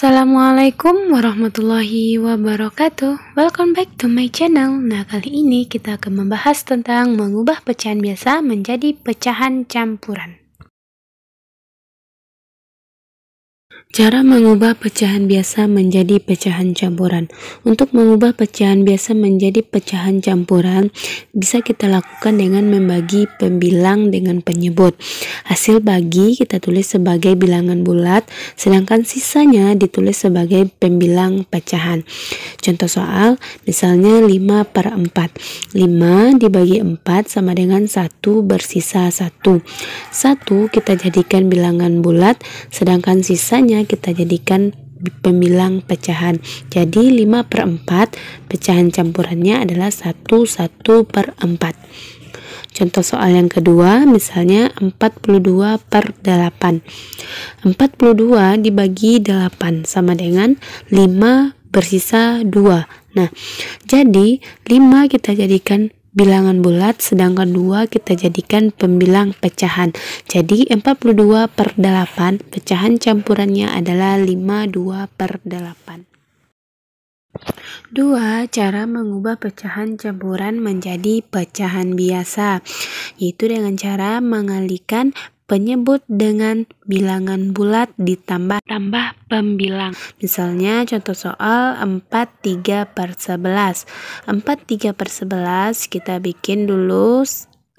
Assalamualaikum warahmatullahi wabarakatuh Welcome back to my channel Nah kali ini kita akan membahas tentang mengubah pecahan biasa menjadi pecahan campuran Cara mengubah pecahan biasa menjadi pecahan campuran. Untuk mengubah pecahan biasa menjadi pecahan campuran, bisa kita lakukan dengan membagi pembilang dengan penyebut. Hasil bagi kita tulis sebagai bilangan bulat, sedangkan sisanya ditulis sebagai pembilang pecahan. Contoh soal, misalnya 5 per 4. 5 dibagi 4 sama dengan 1 bersisa 1. 1 kita jadikan bilangan bulat, sedangkan sisanya sisanya kita jadikan pemilang pecahan. Jadi 5 per 4 pecahan campurannya adalah 1 1 per 4. Contoh soal yang kedua misalnya 42 per 8 42 dibagi 8 sama dengan 5 bersisa 2 Nah jadi 5 kita jadikan bilangan bulat sedangkan 2 kita jadikan pembilang pecahan jadi 42 per 8 pecahan campurannya adalah 52 per 8 2. Cara mengubah pecahan campuran menjadi pecahan biasa yaitu dengan cara mengalihkan penyebut dengan bilangan bulat ditambah tambah pembilang. Misalnya contoh soal 43 per 11. 43 per 11 kita bikin dulu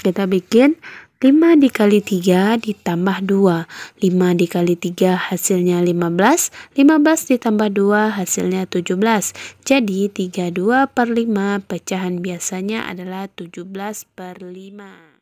Kita bikin 5 dikali 3 ditambah 2. 5 dikali 3 hasilnya 15. 15 ditambah 2 hasilnya 17. Jadi 32 per 5 pecahan biasanya adalah 17 per 5.